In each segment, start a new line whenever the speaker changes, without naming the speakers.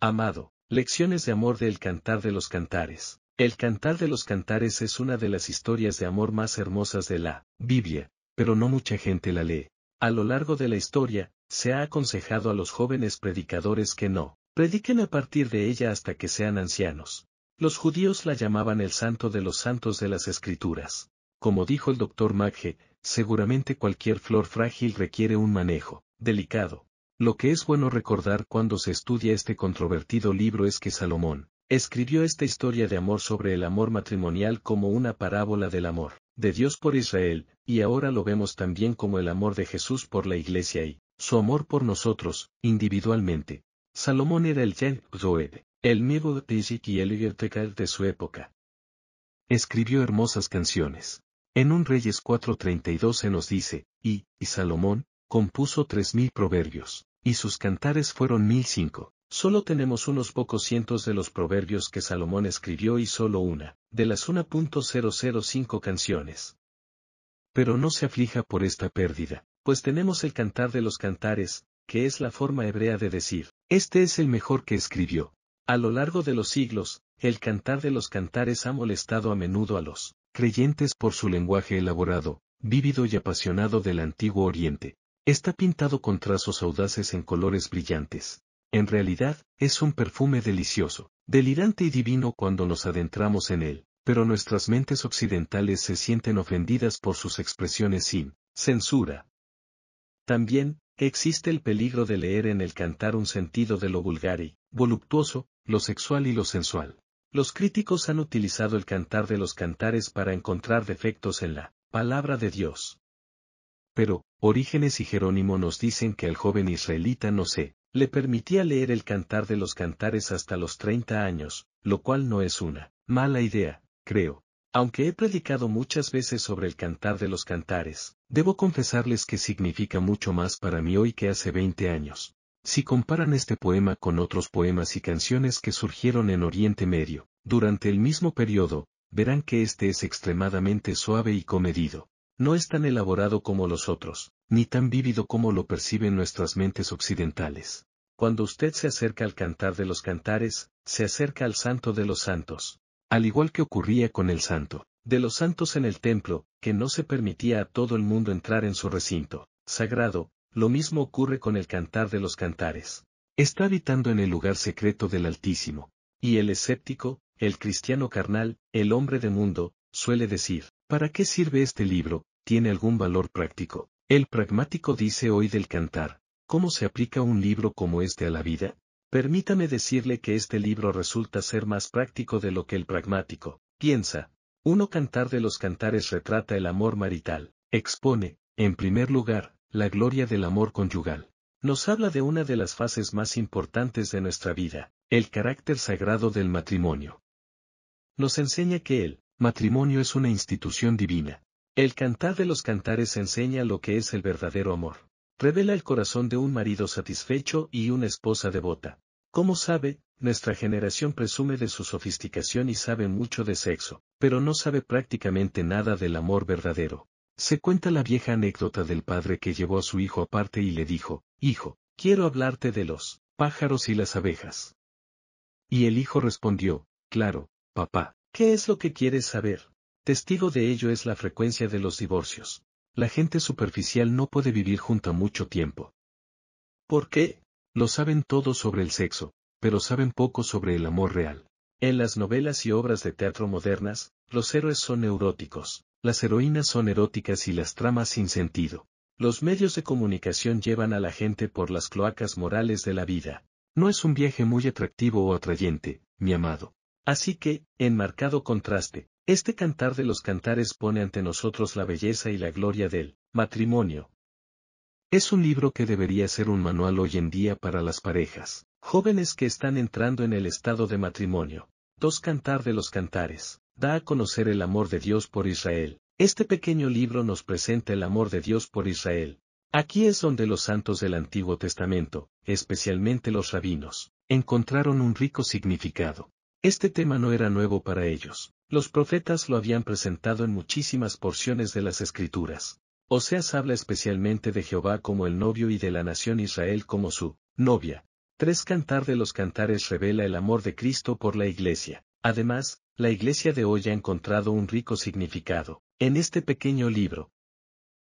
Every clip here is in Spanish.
Amado, Lecciones de amor del Cantar de los Cantares. El Cantar de los Cantares es una de las historias de amor más hermosas de la Biblia, pero no mucha gente la lee. A lo largo de la historia, se ha aconsejado a los jóvenes predicadores que no prediquen a partir de ella hasta que sean ancianos. Los judíos la llamaban el santo de los santos de las escrituras. Como dijo el doctor Magge, seguramente cualquier flor frágil requiere un manejo delicado lo que es bueno recordar cuando se estudia este controvertido libro es que Salomón escribió esta historia de amor sobre el amor matrimonial como una parábola del amor de Dios por Israel, y ahora lo vemos también como el amor de Jesús por la iglesia y su amor por nosotros, individualmente. Salomón era el Yen Zoed, el Tizik y el de su época. Escribió hermosas canciones. En un Reyes 4.32 se nos dice, y, y Salomón, compuso tres mil proverbios y sus cantares fueron mil cinco. Solo tenemos unos pocos cientos de los proverbios que Salomón escribió y solo una, de las 1.005 canciones. Pero no se aflija por esta pérdida, pues tenemos el cantar de los cantares, que es la forma hebrea de decir, este es el mejor que escribió. A lo largo de los siglos, el cantar de los cantares ha molestado a menudo a los creyentes por su lenguaje elaborado, vívido y apasionado del antiguo Oriente, Está pintado con trazos audaces en colores brillantes. En realidad, es un perfume delicioso, delirante y divino cuando nos adentramos en él, pero nuestras mentes occidentales se sienten ofendidas por sus expresiones sin censura. También, existe el peligro de leer en el cantar un sentido de lo vulgar y voluptuoso, lo sexual y lo sensual. Los críticos han utilizado el cantar de los cantares para encontrar defectos en la palabra de Dios. Pero, Orígenes y Jerónimo nos dicen que al joven israelita no sé le permitía leer el cantar de los cantares hasta los 30 años, lo cual no es una mala idea, creo. Aunque he predicado muchas veces sobre el cantar de los cantares, debo confesarles que significa mucho más para mí hoy que hace 20 años. Si comparan este poema con otros poemas y canciones que surgieron en Oriente Medio, durante el mismo periodo, verán que este es extremadamente suave y comedido. No es tan elaborado como los otros, ni tan vívido como lo perciben nuestras mentes occidentales. Cuando usted se acerca al cantar de los cantares, se acerca al santo de los santos. Al igual que ocurría con el santo de los santos en el templo, que no se permitía a todo el mundo entrar en su recinto sagrado, lo mismo ocurre con el cantar de los cantares. Está habitando en el lugar secreto del Altísimo. Y el escéptico, el cristiano carnal, el hombre de mundo, suele decir, ¿para qué sirve este libro? ¿Tiene algún valor práctico? El pragmático dice hoy del cantar, ¿cómo se aplica un libro como este a la vida? Permítame decirle que este libro resulta ser más práctico de lo que el pragmático piensa. Uno cantar de los cantares retrata el amor marital, expone, en primer lugar, la gloria del amor conyugal. Nos habla de una de las fases más importantes de nuestra vida, el carácter sagrado del matrimonio. Nos enseña que el matrimonio es una institución divina, el cantar de los cantares enseña lo que es el verdadero amor. Revela el corazón de un marido satisfecho y una esposa devota. Como sabe, nuestra generación presume de su sofisticación y sabe mucho de sexo, pero no sabe prácticamente nada del amor verdadero. Se cuenta la vieja anécdota del padre que llevó a su hijo aparte y le dijo, Hijo, quiero hablarte de los pájaros y las abejas. Y el hijo respondió, Claro, papá, ¿qué es lo que quieres saber? Testigo de ello es la frecuencia de los divorcios. La gente superficial no puede vivir junta mucho tiempo. ¿Por qué? Lo saben todo sobre el sexo, pero saben poco sobre el amor real. En las novelas y obras de teatro modernas, los héroes son neuróticos, las heroínas son eróticas y las tramas sin sentido. Los medios de comunicación llevan a la gente por las cloacas morales de la vida. No es un viaje muy atractivo o atrayente, mi amado. Así que, en marcado contraste, este cantar de los cantares pone ante nosotros la belleza y la gloria del matrimonio. Es un libro que debería ser un manual hoy en día para las parejas, jóvenes que están entrando en el estado de matrimonio. Dos Cantar de los Cantares, da a conocer el amor de Dios por Israel. Este pequeño libro nos presenta el amor de Dios por Israel. Aquí es donde los santos del Antiguo Testamento, especialmente los rabinos, encontraron un rico significado. Este tema no era nuevo para ellos. Los profetas lo habían presentado en muchísimas porciones de las Escrituras. Oseas habla especialmente de Jehová como el novio y de la nación Israel como su novia. Tres cantar de los cantares revela el amor de Cristo por la iglesia. Además, la iglesia de hoy ha encontrado un rico significado en este pequeño libro.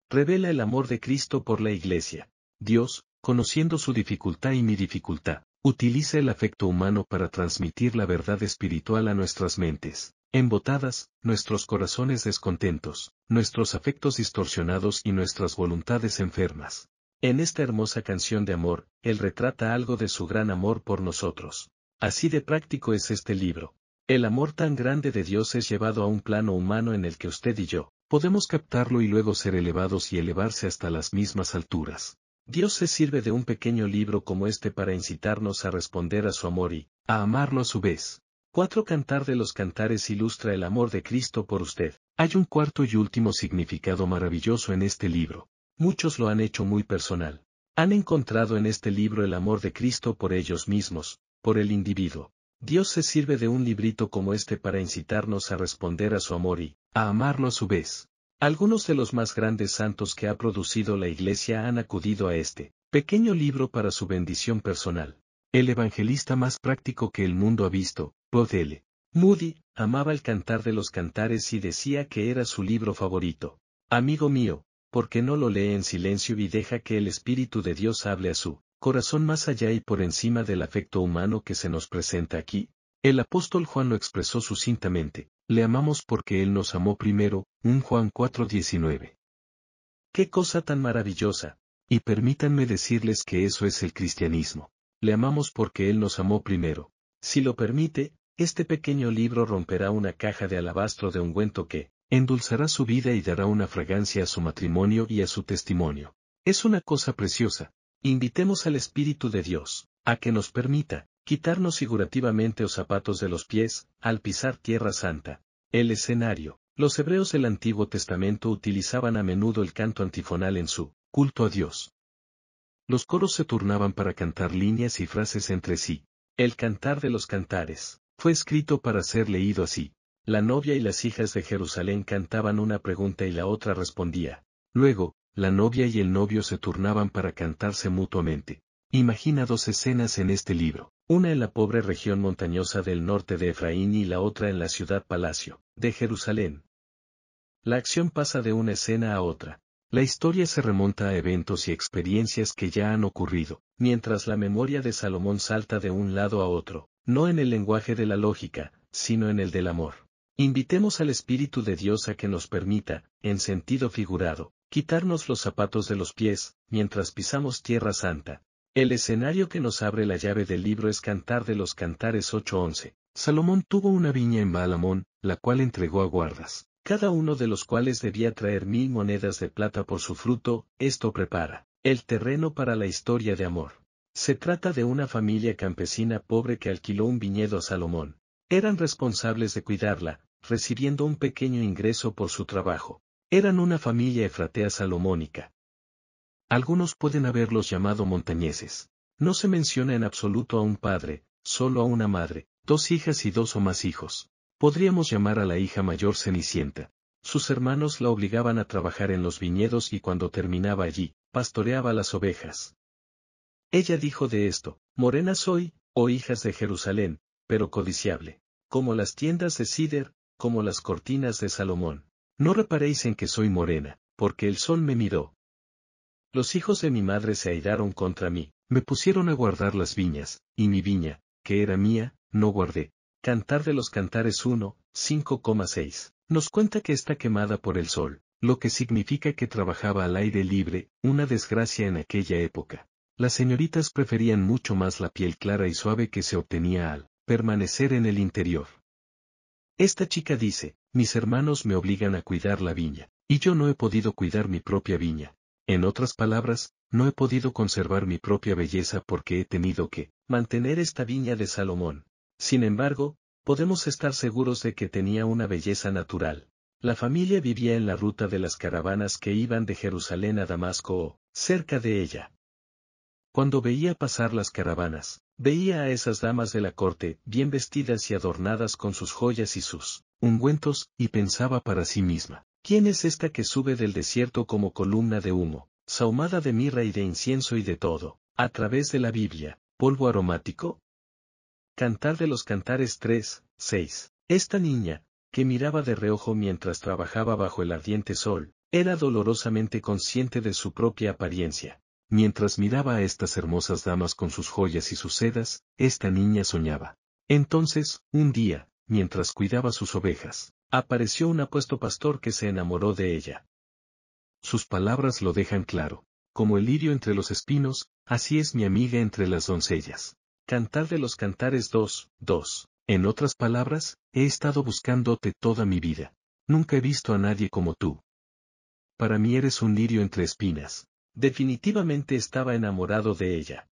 Revela el amor de Cristo por la iglesia. Dios, conociendo su dificultad y mi dificultad, Utiliza el afecto humano para transmitir la verdad espiritual a nuestras mentes, embotadas, nuestros corazones descontentos, nuestros afectos distorsionados y nuestras voluntades enfermas. En esta hermosa canción de amor, él retrata algo de su gran amor por nosotros. Así de práctico es este libro. El amor tan grande de Dios es llevado a un plano humano en el que usted y yo, podemos captarlo y luego ser elevados y elevarse hasta las mismas alturas. Dios se sirve de un pequeño libro como este para incitarnos a responder a su amor y, a amarlo a su vez. Cuatro Cantar de los Cantares ilustra el amor de Cristo por usted. Hay un cuarto y último significado maravilloso en este libro. Muchos lo han hecho muy personal. Han encontrado en este libro el amor de Cristo por ellos mismos, por el individuo. Dios se sirve de un librito como este para incitarnos a responder a su amor y, a amarlo a su vez. Algunos de los más grandes santos que ha producido la Iglesia han acudido a este pequeño libro para su bendición personal. El evangelista más práctico que el mundo ha visto, Bob L. Moody, amaba el cantar de los cantares y decía que era su libro favorito. Amigo mío, ¿por qué no lo lee en silencio y deja que el Espíritu de Dios hable a su corazón más allá y por encima del afecto humano que se nos presenta aquí? El apóstol Juan lo expresó sucintamente, le amamos porque Él nos amó primero, un Juan 4:19. Qué cosa tan maravillosa, y permítanme decirles que eso es el cristianismo. Le amamos porque Él nos amó primero. Si lo permite, este pequeño libro romperá una caja de alabastro de ungüento que, endulzará su vida y dará una fragancia a su matrimonio y a su testimonio. Es una cosa preciosa. Invitemos al Espíritu de Dios, a que nos permita, Quitarnos figurativamente los zapatos de los pies, al pisar tierra santa. El escenario. Los hebreos del Antiguo Testamento utilizaban a menudo el canto antifonal en su culto a Dios. Los coros se turnaban para cantar líneas y frases entre sí. El Cantar de los Cantares fue escrito para ser leído así. La novia y las hijas de Jerusalén cantaban una pregunta y la otra respondía. Luego, la novia y el novio se turnaban para cantarse mutuamente. Imagina dos escenas en este libro una en la pobre región montañosa del norte de Efraín y la otra en la ciudad Palacio, de Jerusalén. La acción pasa de una escena a otra. La historia se remonta a eventos y experiencias que ya han ocurrido, mientras la memoria de Salomón salta de un lado a otro, no en el lenguaje de la lógica, sino en el del amor. Invitemos al Espíritu de Dios a que nos permita, en sentido figurado, quitarnos los zapatos de los pies, mientras pisamos tierra santa, el escenario que nos abre la llave del libro es Cantar de los Cantares 8:11. Salomón tuvo una viña en Balamón, la cual entregó a guardas, cada uno de los cuales debía traer mil monedas de plata por su fruto, esto prepara el terreno para la historia de amor. Se trata de una familia campesina pobre que alquiló un viñedo a Salomón. Eran responsables de cuidarla, recibiendo un pequeño ingreso por su trabajo. Eran una familia efratea salomónica, algunos pueden haberlos llamado montañeses. No se menciona en absoluto a un padre, solo a una madre, dos hijas y dos o más hijos. Podríamos llamar a la hija mayor Cenicienta. Sus hermanos la obligaban a trabajar en los viñedos y cuando terminaba allí, pastoreaba las ovejas. Ella dijo de esto, Morena soy, oh hijas de Jerusalén, pero codiciable, como las tiendas de Cider, como las cortinas de Salomón. No reparéis en que soy morena, porque el sol me miró, los hijos de mi madre se airaron contra mí, me pusieron a guardar las viñas, y mi viña, que era mía, no guardé. Cantar de los Cantares 1, 5,6. Nos cuenta que está quemada por el sol, lo que significa que trabajaba al aire libre, una desgracia en aquella época. Las señoritas preferían mucho más la piel clara y suave que se obtenía al permanecer en el interior. Esta chica dice, mis hermanos me obligan a cuidar la viña, y yo no he podido cuidar mi propia viña, en otras palabras, no he podido conservar mi propia belleza porque he tenido que mantener esta viña de Salomón. Sin embargo, podemos estar seguros de que tenía una belleza natural. La familia vivía en la ruta de las caravanas que iban de Jerusalén a Damasco o cerca de ella. Cuando veía pasar las caravanas, veía a esas damas de la corte, bien vestidas y adornadas con sus joyas y sus ungüentos, y pensaba para sí misma, ¿Quién es esta que sube del desierto como columna de humo, saumada de mirra y de incienso y de todo, a través de la Biblia, polvo aromático? Cantar de los Cantares 3, 6. Esta niña, que miraba de reojo mientras trabajaba bajo el ardiente sol, era dolorosamente consciente de su propia apariencia. Mientras miraba a estas hermosas damas con sus joyas y sus sedas, esta niña soñaba. Entonces, un día, mientras cuidaba sus ovejas, Apareció un apuesto pastor que se enamoró de ella. Sus palabras lo dejan claro. Como el lirio entre los espinos, así es mi amiga entre las doncellas. Cantar de los Cantares dos, dos. En otras palabras, he estado buscándote toda mi vida. Nunca he visto a nadie como tú. Para mí eres un lirio entre espinas. Definitivamente estaba enamorado de ella.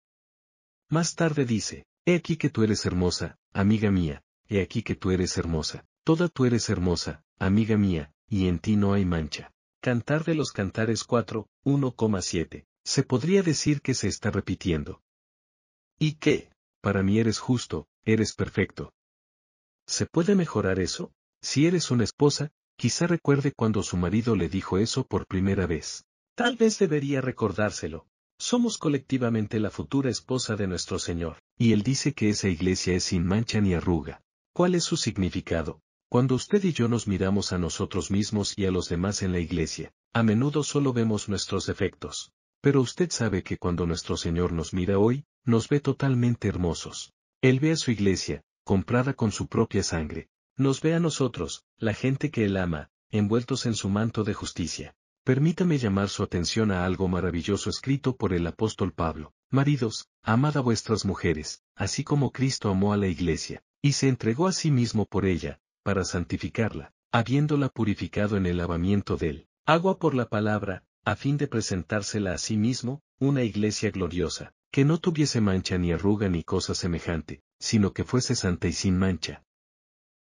Más tarde dice, He aquí que tú eres hermosa, amiga mía, he aquí que tú eres hermosa. Toda tú eres hermosa, amiga mía, y en ti no hay mancha. Cantar de los Cantares 4, 1,7. Se podría decir que se está repitiendo. ¿Y qué? Para mí eres justo, eres perfecto. ¿Se puede mejorar eso? Si eres una esposa, quizá recuerde cuando su marido le dijo eso por primera vez. Tal vez debería recordárselo. Somos colectivamente la futura esposa de nuestro Señor, y Él dice que esa iglesia es sin mancha ni arruga. ¿Cuál es su significado? Cuando usted y yo nos miramos a nosotros mismos y a los demás en la iglesia, a menudo solo vemos nuestros defectos. Pero usted sabe que cuando nuestro Señor nos mira hoy, nos ve totalmente hermosos. Él ve a su iglesia, comprada con su propia sangre. Nos ve a nosotros, la gente que Él ama, envueltos en su manto de justicia. Permítame llamar su atención a algo maravilloso escrito por el apóstol Pablo. Maridos, amad a vuestras mujeres, así como Cristo amó a la iglesia, y se entregó a sí mismo por ella, para santificarla, habiéndola purificado en el lavamiento de él, agua por la palabra, a fin de presentársela a sí mismo, una iglesia gloriosa, que no tuviese mancha ni arruga ni cosa semejante, sino que fuese santa y sin mancha.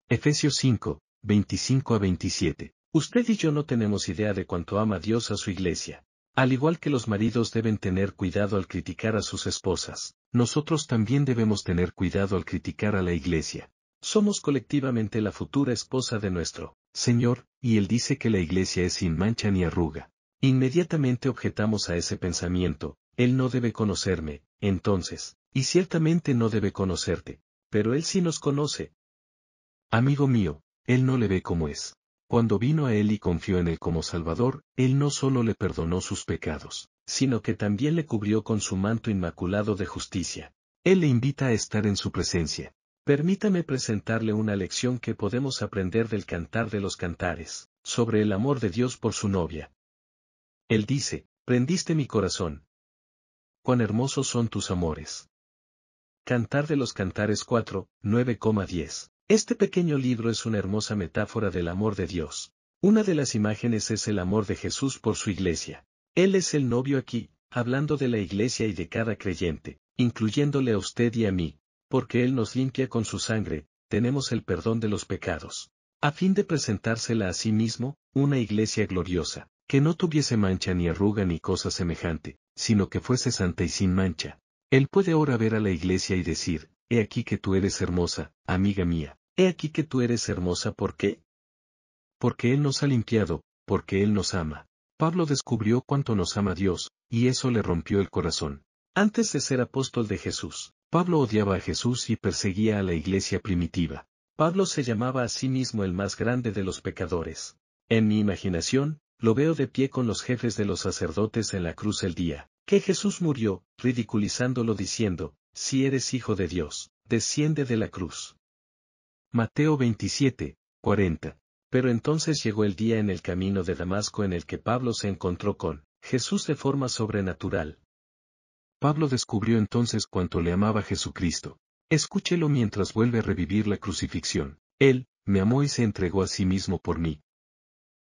Efesios 5, 25 a 27. Usted y yo no tenemos idea de cuánto ama Dios a su iglesia. Al igual que los maridos deben tener cuidado al criticar a sus esposas, nosotros también debemos tener cuidado al criticar a la iglesia. Somos colectivamente la futura esposa de nuestro Señor, y Él dice que la iglesia es sin mancha ni arruga. Inmediatamente objetamos a ese pensamiento, Él no debe conocerme, entonces, y ciertamente no debe conocerte, pero Él sí nos conoce. Amigo mío, Él no le ve como es. Cuando vino a Él y confió en Él como Salvador, Él no solo le perdonó sus pecados, sino que también le cubrió con su manto inmaculado de justicia. Él le invita a estar en su presencia, Permítame presentarle una lección que podemos aprender del cantar de los cantares, sobre el amor de Dios por su novia. Él dice, prendiste mi corazón. Cuán hermosos son tus amores. Cantar de los Cantares 4, 10. Este pequeño libro es una hermosa metáfora del amor de Dios. Una de las imágenes es el amor de Jesús por su iglesia. Él es el novio aquí, hablando de la iglesia y de cada creyente, incluyéndole a usted y a mí porque Él nos limpia con su sangre, tenemos el perdón de los pecados. A fin de presentársela a sí mismo, una iglesia gloriosa, que no tuviese mancha ni arruga ni cosa semejante, sino que fuese santa y sin mancha. Él puede ahora ver a la iglesia y decir, He aquí que tú eres hermosa, amiga mía, he aquí que tú eres hermosa, ¿por qué? Porque Él nos ha limpiado, porque Él nos ama. Pablo descubrió cuánto nos ama Dios, y eso le rompió el corazón. Antes de ser apóstol de Jesús, Pablo odiaba a Jesús y perseguía a la iglesia primitiva. Pablo se llamaba a sí mismo el más grande de los pecadores. En mi imaginación, lo veo de pie con los jefes de los sacerdotes en la cruz el día, que Jesús murió, ridiculizándolo diciendo, si eres hijo de Dios, desciende de la cruz. Mateo 27, 40. Pero entonces llegó el día en el camino de Damasco en el que Pablo se encontró con Jesús de forma sobrenatural, Pablo descubrió entonces cuánto le amaba Jesucristo. Escúchelo mientras vuelve a revivir la crucifixión. Él, me amó y se entregó a sí mismo por mí.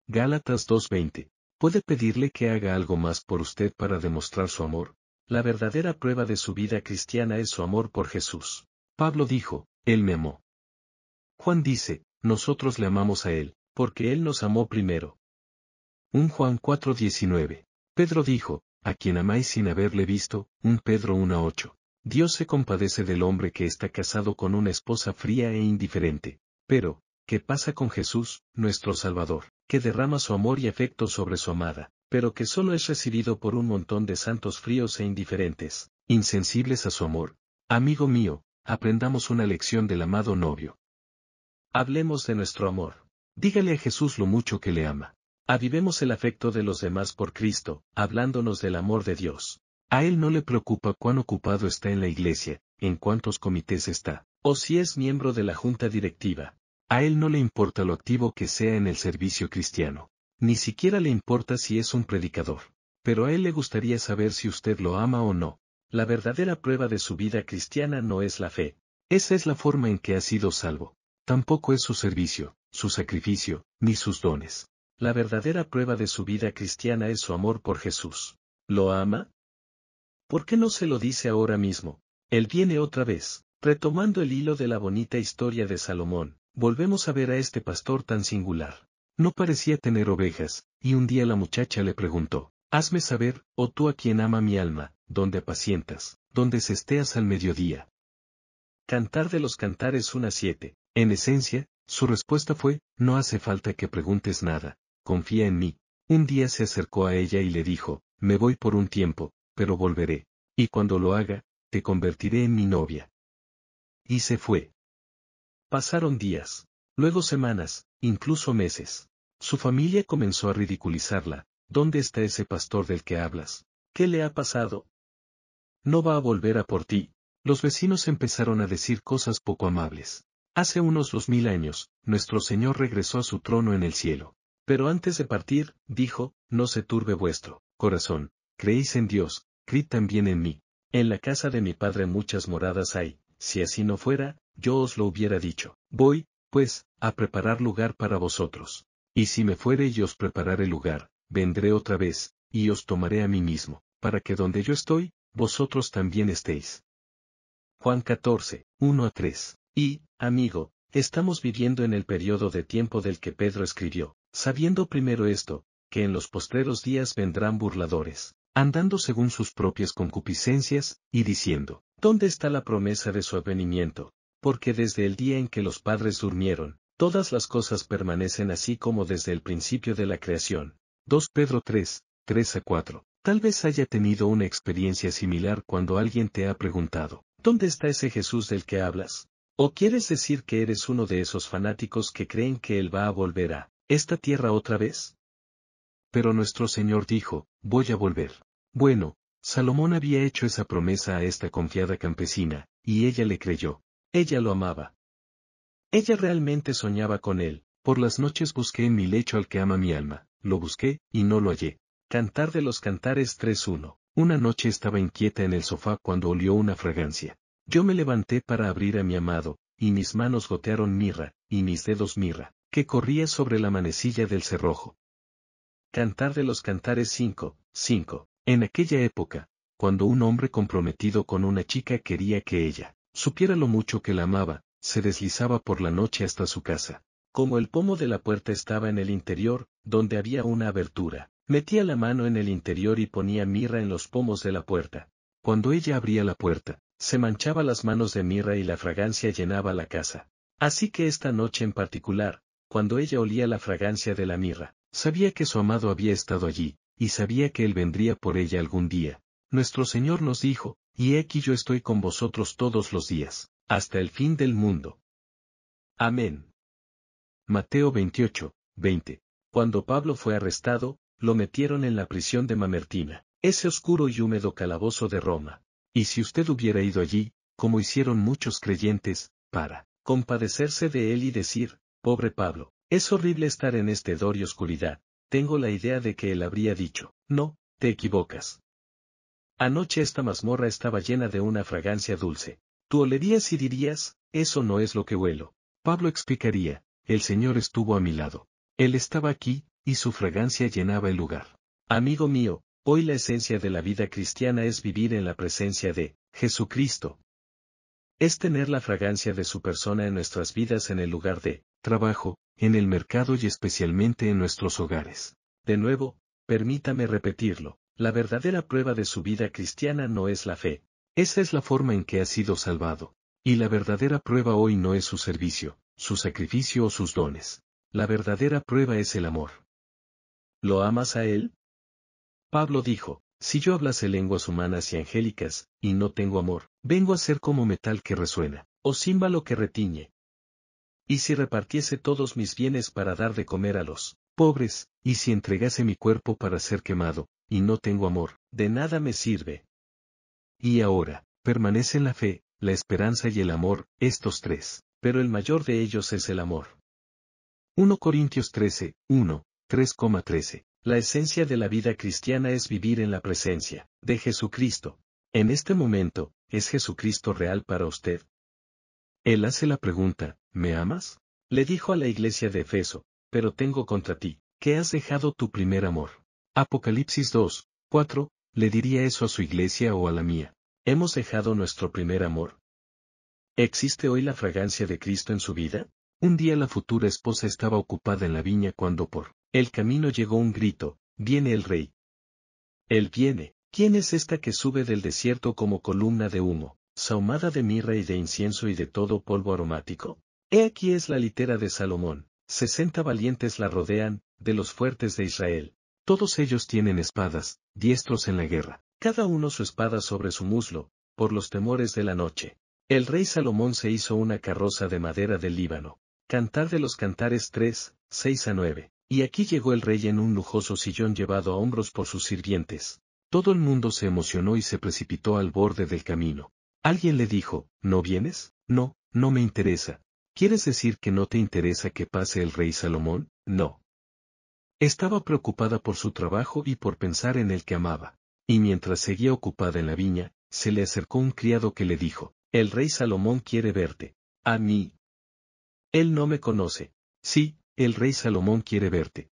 Gálatas 2.20. ¿Puede pedirle que haga algo más por usted para demostrar su amor? La verdadera prueba de su vida cristiana es su amor por Jesús. Pablo dijo, Él me amó. Juan dice, nosotros le amamos a Él, porque Él nos amó primero. 1 Juan 4:19. Pedro dijo, a quien amáis sin haberle visto, un Pedro 1.8. Dios se compadece del hombre que está casado con una esposa fría e indiferente. Pero, ¿qué pasa con Jesús, nuestro Salvador, que derrama su amor y afecto sobre su amada, pero que solo es recibido por un montón de santos fríos e indiferentes, insensibles a su amor? Amigo mío, aprendamos una lección del amado novio. Hablemos de nuestro amor. Dígale a Jesús lo mucho que le ama. Avivemos el afecto de los demás por Cristo, hablándonos del amor de Dios. A él no le preocupa cuán ocupado está en la iglesia, en cuántos comités está, o si es miembro de la junta directiva. A él no le importa lo activo que sea en el servicio cristiano. Ni siquiera le importa si es un predicador. Pero a él le gustaría saber si usted lo ama o no. La verdadera prueba de su vida cristiana no es la fe. Esa es la forma en que ha sido salvo. Tampoco es su servicio, su sacrificio, ni sus dones. La verdadera prueba de su vida cristiana es su amor por Jesús. ¿Lo ama? ¿Por qué no se lo dice ahora mismo? Él viene otra vez. Retomando el hilo de la bonita historia de Salomón, volvemos a ver a este pastor tan singular. No parecía tener ovejas, y un día la muchacha le preguntó, Hazme saber, oh tú a quien ama mi alma, donde apacientas, donde cesteas al mediodía. Cantar de los Cantares 1 a En esencia, su respuesta fue, no hace falta que preguntes nada, confía en mí. Un día se acercó a ella y le dijo, me voy por un tiempo, pero volveré, y cuando lo haga, te convertiré en mi novia. Y se fue. Pasaron días, luego semanas, incluso meses. Su familia comenzó a ridiculizarla, ¿dónde está ese pastor del que hablas? ¿Qué le ha pasado? No va a volver a por ti. Los vecinos empezaron a decir cosas poco amables. Hace unos dos mil años, nuestro Señor regresó a su trono en el cielo. Pero antes de partir, dijo, no se turbe vuestro corazón, creéis en Dios, creed también en mí. En la casa de mi padre muchas moradas hay, si así no fuera, yo os lo hubiera dicho. Voy, pues, a preparar lugar para vosotros. Y si me fuere y os prepararé lugar, vendré otra vez, y os tomaré a mí mismo, para que donde yo estoy, vosotros también estéis. Juan 14, 1 a 3. Y, amigo, estamos viviendo en el periodo de tiempo del que Pedro escribió, Sabiendo primero esto, que en los postreros días vendrán burladores, andando según sus propias concupiscencias, y diciendo, ¿dónde está la promesa de su advenimiento? Porque desde el día en que los padres durmieron, todas las cosas permanecen así como desde el principio de la creación. 2 Pedro 3, 3 a 4. Tal vez haya tenido una experiencia similar cuando alguien te ha preguntado, ¿dónde está ese Jesús del que hablas? ¿O quieres decir que eres uno de esos fanáticos que creen que Él va a volver a ¿Esta tierra otra vez? Pero nuestro Señor dijo, voy a volver. Bueno, Salomón había hecho esa promesa a esta confiada campesina, y ella le creyó. Ella lo amaba. Ella realmente soñaba con él, por las noches busqué en mi lecho al que ama mi alma, lo busqué, y no lo hallé. Cantar de los Cantares 3.1. Una noche estaba inquieta en el sofá cuando olió una fragancia. Yo me levanté para abrir a mi amado, y mis manos gotearon mirra, y mis dedos mirra que corría sobre la manecilla del cerrojo. Cantar de los Cantares 5, 5. En aquella época, cuando un hombre comprometido con una chica quería que ella supiera lo mucho que la amaba, se deslizaba por la noche hasta su casa. Como el pomo de la puerta estaba en el interior, donde había una abertura, metía la mano en el interior y ponía mirra en los pomos de la puerta. Cuando ella abría la puerta, se manchaba las manos de mirra y la fragancia llenaba la casa. Así que esta noche en particular, cuando ella olía la fragancia de la mirra, sabía que su amado había estado allí, y sabía que él vendría por ella algún día. Nuestro Señor nos dijo, y aquí yo estoy con vosotros todos los días, hasta el fin del mundo. Amén. Mateo 28, 20. Cuando Pablo fue arrestado, lo metieron en la prisión de Mamertina, ese oscuro y húmedo calabozo de Roma. Y si usted hubiera ido allí, como hicieron muchos creyentes, para compadecerse de él y decir, Pobre Pablo, es horrible estar en este dor y oscuridad. Tengo la idea de que él habría dicho, no, te equivocas. Anoche esta mazmorra estaba llena de una fragancia dulce. Tú olerías y dirías, eso no es lo que huelo. Pablo explicaría, el Señor estuvo a mi lado. Él estaba aquí, y su fragancia llenaba el lugar. Amigo mío, hoy la esencia de la vida cristiana es vivir en la presencia de Jesucristo. Es tener la fragancia de su persona en nuestras vidas en el lugar de trabajo, en el mercado y especialmente en nuestros hogares. De nuevo, permítame repetirlo, la verdadera prueba de su vida cristiana no es la fe, esa es la forma en que ha sido salvado. Y la verdadera prueba hoy no es su servicio, su sacrificio o sus dones. La verdadera prueba es el amor. ¿Lo amas a él? Pablo dijo, si yo hablase lenguas humanas y angélicas, y no tengo amor, vengo a ser como metal que resuena, o címbalo que retiñe, y si repartiese todos mis bienes para dar de comer a los pobres, y si entregase mi cuerpo para ser quemado, y no tengo amor, de nada me sirve. Y ahora, permanecen la fe, la esperanza y el amor, estos tres, pero el mayor de ellos es el amor. 1 Corintios 13, 1, 3-13. La esencia de la vida cristiana es vivir en la presencia de Jesucristo. En este momento, ¿es Jesucristo real para usted? Él hace la pregunta, ¿Me amas? Le dijo a la iglesia de Efeso, pero tengo contra ti, que has dejado tu primer amor. Apocalipsis 2, 4, le diría eso a su iglesia o a la mía. Hemos dejado nuestro primer amor. ¿Existe hoy la fragancia de Cristo en su vida? Un día la futura esposa estaba ocupada en la viña cuando por el camino llegó un grito, viene el rey. Él viene. ¿Quién es esta que sube del desierto como columna de humo, sahumada de mirra y de incienso y de todo polvo aromático? He aquí es la litera de Salomón, sesenta valientes la rodean, de los fuertes de Israel. Todos ellos tienen espadas, diestros en la guerra, cada uno su espada sobre su muslo, por los temores de la noche. El rey Salomón se hizo una carroza de madera del Líbano. Cantar de los Cantares 3, 6 a 9. Y aquí llegó el rey en un lujoso sillón llevado a hombros por sus sirvientes. Todo el mundo se emocionó y se precipitó al borde del camino. Alguien le dijo, ¿no vienes? No, no me interesa, ¿Quieres decir que no te interesa que pase el rey Salomón? No. Estaba preocupada por su trabajo y por pensar en el que amaba. Y mientras seguía ocupada en la viña, se le acercó un criado que le dijo, El rey Salomón quiere verte. A mí. Él no me conoce. Sí, el rey Salomón quiere verte.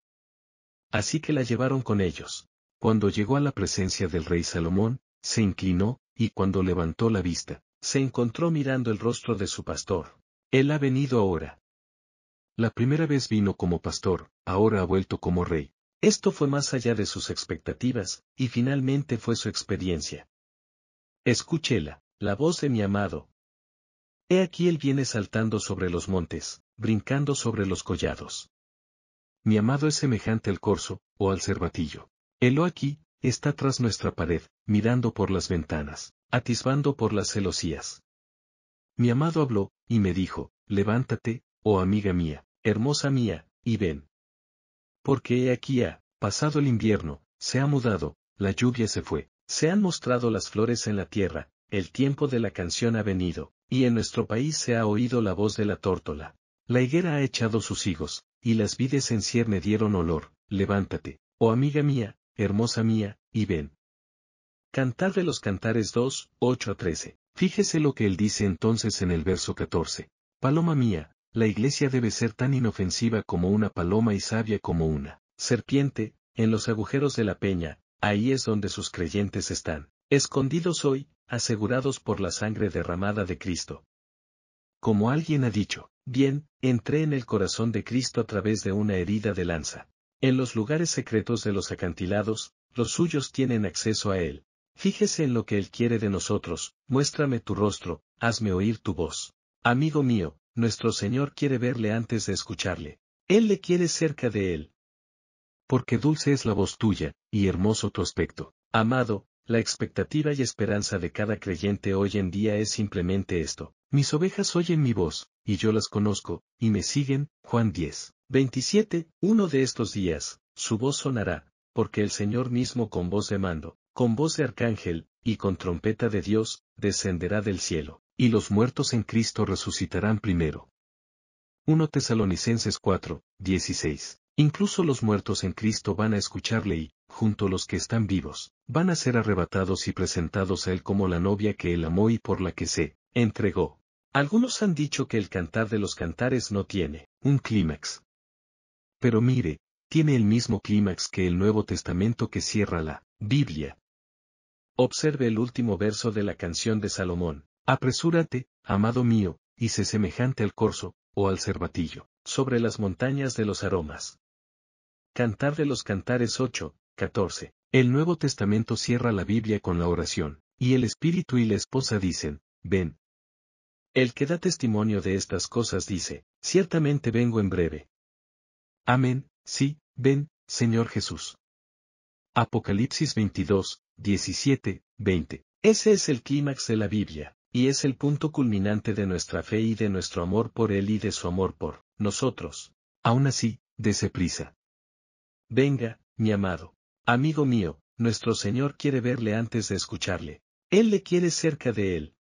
Así que la llevaron con ellos. Cuando llegó a la presencia del rey Salomón, se inclinó, y cuando levantó la vista, se encontró mirando el rostro de su pastor. Él ha venido ahora. La primera vez vino como pastor, ahora ha vuelto como rey. Esto fue más allá de sus expectativas, y finalmente fue su experiencia. Escúchela, la voz de mi amado. He aquí él viene saltando sobre los montes, brincando sobre los collados. Mi amado es semejante al corzo, o al cervatillo. Él o aquí, está tras nuestra pared, mirando por las ventanas, atisbando por las celosías. Mi amado habló, y me dijo, levántate, oh amiga mía, hermosa mía, y ven. Porque he aquí ha, pasado el invierno, se ha mudado, la lluvia se fue, se han mostrado las flores en la tierra, el tiempo de la canción ha venido, y en nuestro país se ha oído la voz de la tórtola. La higuera ha echado sus higos, y las vides en cierne dieron olor, levántate, oh amiga mía, hermosa mía, y ven. Cantar de los Cantares 2, 8 a 13. Fíjese lo que él dice entonces en el verso 14. Paloma mía, la iglesia debe ser tan inofensiva como una paloma y sabia como una serpiente, en los agujeros de la peña, ahí es donde sus creyentes están, escondidos hoy, asegurados por la sangre derramada de Cristo. Como alguien ha dicho, bien, entré en el corazón de Cristo a través de una herida de lanza. En los lugares secretos de los acantilados, los suyos tienen acceso a Él, Fíjese en lo que Él quiere de nosotros, muéstrame tu rostro, hazme oír tu voz. Amigo mío, nuestro Señor quiere verle antes de escucharle. Él le quiere cerca de Él. Porque dulce es la voz tuya, y hermoso tu aspecto. Amado, la expectativa y esperanza de cada creyente hoy en día es simplemente esto. Mis ovejas oyen mi voz, y yo las conozco, y me siguen, Juan 10. 27. Uno de estos días, su voz sonará, porque el Señor mismo con voz de mando, con voz de arcángel, y con trompeta de Dios, descenderá del cielo, y los muertos en Cristo resucitarán primero. 1 Tesalonicenses 4, 16. Incluso los muertos en Cristo van a escucharle y, junto a los que están vivos, van a ser arrebatados y presentados a Él como la novia que Él amó y por la que se entregó. Algunos han dicho que el cantar de los cantares no tiene un clímax. Pero mire, tiene el mismo clímax que el Nuevo Testamento que cierra la Biblia, Observe el último verso de la canción de Salomón. Apresúrate, amado mío, y sé semejante al corzo, o al cervatillo, sobre las montañas de los aromas. Cantar de los Cantares 8, 14. El Nuevo Testamento cierra la Biblia con la oración, y el Espíritu y la esposa dicen, ven. El que da testimonio de estas cosas dice, ciertamente vengo en breve. Amén, sí, ven, Señor Jesús. Apocalipsis 22, 17, 20. Ese es el clímax de la Biblia, y es el punto culminante de nuestra fe y de nuestro amor por Él y de su amor por nosotros. Aún así, dese prisa. Venga, mi amado. Amigo mío, nuestro Señor quiere verle antes de escucharle. Él le quiere cerca de Él,